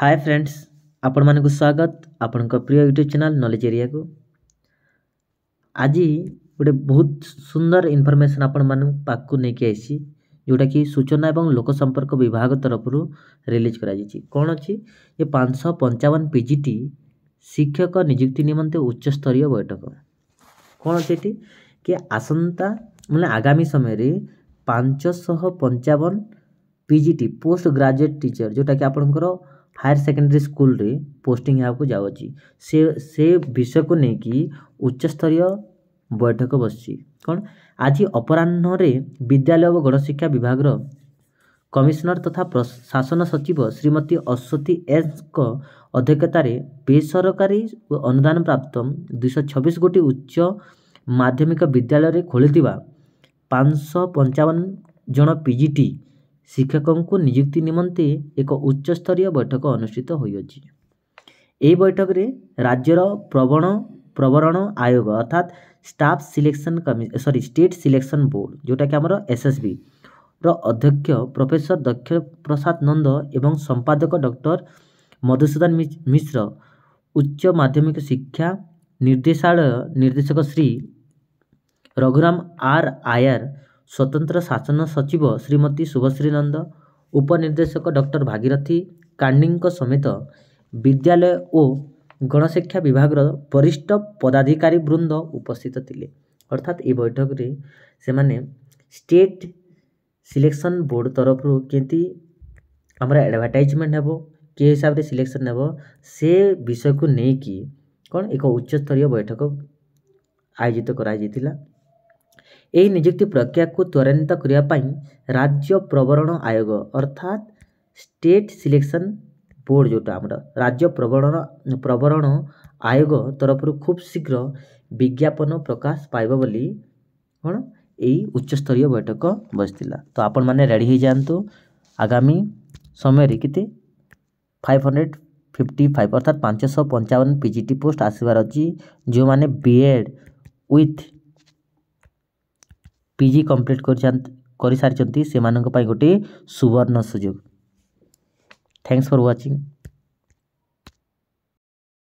hi friends आपण ମାନଙ୍କୁ ସ୍ୱାଗତ ଆପଣଙ୍କ ପ୍ରିୟ ୟୁଟ୍ୟୁବ୍ ଚ୍ୟାନେଲ୍ ନଲେଜ୍ ଏରିଆକୁ ଆଜି ଗୋଟେ ବହୁତ ସୁନ୍ଦର ଇନଫର୍ମେସନ୍ ଆପଣମାନଙ୍କ ପାଖକୁ ନେଇକି ଆସିଛି ଯେଉଁଟାକି ସୂଚନା ଏବଂ ଲୋକସମ୍ପର୍କ ବିଭାଗ ତରଫରୁ ରିଲିଜ୍ କରାଯାଇଛି କ'ଣ ଅଛି ଯେ ପାଞ୍ଚଶହ ପଞ୍ଚାବନ ପି ଜି ଟି ଶିକ୍ଷକ ନିଯୁକ୍ତି ନିମନ୍ତେ ଉଚ୍ଚସ୍ତରୀୟ ବୈଠକ କ'ଣ ଅଛି ଏଠି କି ଆସନ୍ତା ମାନେ ଆଗାମୀ ସମୟରେ ପାଞ୍ଚଶହ ପଞ୍ଚାବନ P G T post graduate teacher ଯେଉଁଟାକି ଆପଣଙ୍କର ହାୟର ସେକେଣ୍ଡାରୀ ସ୍କୁଲରେ ପୋଷ୍ଟିଂ ହେବାକୁ ଯାଉଅଛି ସେ ସେ ବିଷୟକୁ ନେଇକି ଉଚ୍ଚସ୍ତରୀୟ ବୈଠକ ବସିଛି କ'ଣ ଆଜି ଅପରାହ୍ନରେ ବିଦ୍ୟାଳୟ ଓ ଗଣଶିକ୍ଷା ବିଭାଗର କମିଶନର ତଥା ପ୍ରଶାସନ ସଚିବ ଶ୍ରୀମତୀ ଅଶ୍ୱତୀ ଏସ୍ଙ୍କ ଅଧ୍ୟକ୍ଷତାରେ ବେସରକାରୀ ଓ ଅନୁଦାନ ପ୍ରାପ୍ତ ଦୁଇଶହ ଛବିଶ ଗୋଟି ଉଚ୍ଚ ମାଧ୍ୟମିକ ବିଦ୍ୟାଳୟରେ ଖୋଲିଥିବା ପାଞ୍ଚଶହ ପଞ୍ଚାବନ ଜଣ ପି ଜି ଟି ଶିକ୍ଷକଙ୍କୁ ନିଯୁକ୍ତି ନିମନ୍ତେ ଏକ ଉଚ୍ଚସ୍ତରୀୟ ବୈଠକ ଅନୁଷ୍ଠିତ ହୋଇଅଛି ଏହି ବୈଠକରେ ରାଜ୍ୟର ପ୍ରବଣ ପ୍ରବରଣ ଆୟୋଗ ଅର୍ଥାତ୍ ଷ୍ଟାଫ୍ ସିଲେକ୍ସନ୍ କମି ସରି ଷ୍ଟେଟ୍ ସିଲେକ୍ସନ୍ ବୋର୍ଡ଼ ଯେଉଁଟାକି ଆମର ଏସ୍ ଏସ୍ ବି ର ଅଧ୍ୟକ୍ଷ ପ୍ରଫେସର ଦକ୍ଷ ପ୍ରସାଦ ନନ୍ଦ ଏବଂ ସମ୍ପାଦକ ଡକ୍ଟର ମଧୁସୂଦନ ମିଶ୍ର ଉଚ୍ଚ ମାଧ୍ୟମିକ ଶିକ୍ଷା ନିର୍ଦ୍ଦେଶାଳୟ ନିର୍ଦ୍ଦେଶକ ଶ୍ରୀ ରଘୁରାମ ଆର୍ ଆୟାର ସ୍ୱତନ୍ତ୍ର ଶାସନ ସଚିବ ଶ୍ରୀମତୀ ଶୁଭଶ୍ରୀ ନନ୍ଦ ଉପନିର୍ଦ୍ଦେଶକ ଡକ୍ଟର ଭାଗୀରଥି କାଣ୍ଡିଙ୍କ ସମେତ ବିଦ୍ୟାଳୟ ଓ ଗଣଶିକ୍ଷା ବିଭାଗର ବରିଷ୍ଠ ପଦାଧିକାରୀବୃନ୍ଦ ଉପସ୍ଥିତ ଥିଲେ ଅର୍ଥାତ୍ ଏହି ବୈଠକରେ ସେମାନେ ଷ୍ଟେଟ୍ ସିଲେକ୍ସନ୍ ବୋର୍ଡ଼ ତରଫରୁ କେମିତି ଆମର ଆଡ଼ଭାର୍ଟାଇଜମେଣ୍ଟ ହେବ କି ହିସାବରେ ସିଲେକ୍ସନ୍ ହେବ ସେ ବିଷୟକୁ ନେଇକି କ'ଣ ଏକ ଉଚ୍ଚସ୍ତରୀୟ ବୈଠକ ଆୟୋଜିତ କରାଯାଇଥିଲା ଏହି ନିଯୁକ୍ତି ପ୍ରକ୍ରିୟାକୁ ତ୍ୱରାନ୍ୱିତ କରିବା ପାଇଁ ରାଜ୍ୟ ପ୍ରବରଣ ଆୟୋଗ ଅର୍ଥାତ୍ ଷ୍ଟେଟ୍ ସିଲେକ୍ସନ୍ ବୋର୍ଡ଼ ଯେଉଁଟା ଆମର ରାଜ୍ୟ ପ୍ରବରଣ ପ୍ରବରଣ ଆୟୋଗ ତରଫରୁ ଖୁବ୍ ଶୀଘ୍ର ବିଜ୍ଞାପନ ପ୍ରକାଶ ପାଇବ ବୋଲି କ'ଣ ଏଇ ଉଚ୍ଚସ୍ତରୀୟ ବୈଠକ ବସିଥିଲା ତ ଆପଣମାନେ ରେଡ଼ି ହେଇଯାଆନ୍ତୁ ଆଗାମୀ ସମୟରେ କେତେ ଫାଇଭ୍ ହଣ୍ଡ୍ରେଡ଼ ଫିଫ୍ଟି ଫାଇଭ୍ ଅର୍ଥାତ୍ ପାଞ୍ଚଶହ ପଞ୍ଚାବନ ପି ଜି ଟି ପୋଷ୍ଟ ଆସିବାର ଅଛି ଯେଉଁମାନେ B Ed with PG complete କରିସାରିଛନ୍ତି ସେମାନଙ୍କ ପାଇଁ ଗୋଟିଏ ସୁବର୍ଣ୍ଣ ସୁଯୋଗ ଥ୍ୟାଙ୍କସ୍ ଫର୍ ୱାଚିଂ